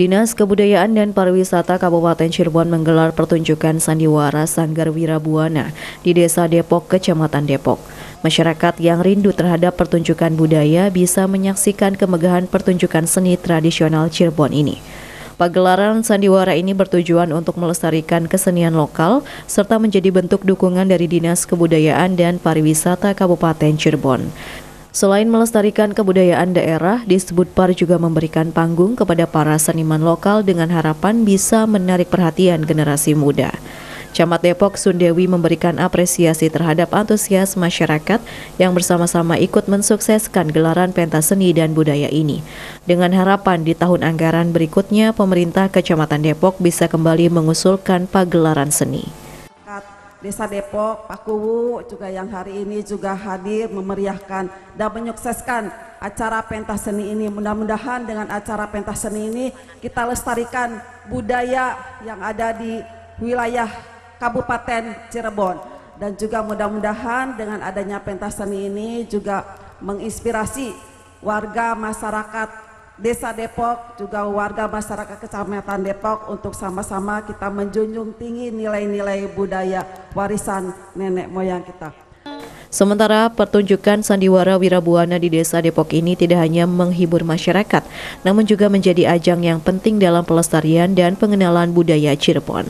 Dinas Kebudayaan dan Pariwisata Kabupaten Cirebon menggelar pertunjukan sandiwara Sanggar Wirabuana di Desa Depok, Kecamatan Depok. Masyarakat yang rindu terhadap pertunjukan budaya bisa menyaksikan kemegahan pertunjukan seni tradisional Cirebon ini. Pagelaran sandiwara ini bertujuan untuk melestarikan kesenian lokal serta menjadi bentuk dukungan dari Dinas Kebudayaan dan Pariwisata Kabupaten Cirebon. Selain melestarikan kebudayaan daerah, Disebut Par juga memberikan panggung kepada para seniman lokal dengan harapan bisa menarik perhatian generasi muda. Camat Depok Sundewi memberikan apresiasi terhadap antusias masyarakat yang bersama-sama ikut mensukseskan gelaran pentas seni dan budaya ini. Dengan harapan di tahun anggaran berikutnya, pemerintah Kecamatan Depok bisa kembali mengusulkan pagelaran seni. Desa Depok, Pak Kuwu juga yang hari ini juga hadir memeriahkan dan menyukseskan acara pentas seni ini. Mudah-mudahan dengan acara pentas seni ini kita lestarikan budaya yang ada di wilayah Kabupaten Cirebon. Dan juga mudah-mudahan dengan adanya pentas seni ini juga menginspirasi warga masyarakat Desa Depok, juga warga masyarakat Kecamatan Depok untuk sama-sama kita menjunjung tinggi nilai-nilai budaya warisan nenek moyang kita. Sementara pertunjukan sandiwara Wirabuana di Desa Depok ini tidak hanya menghibur masyarakat, namun juga menjadi ajang yang penting dalam pelestarian dan pengenalan budaya Cirebon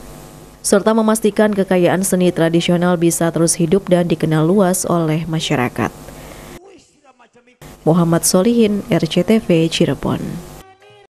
serta memastikan kekayaan seni tradisional bisa terus hidup dan dikenal luas oleh masyarakat. Muhammad Solihin, RCTV Cirebon.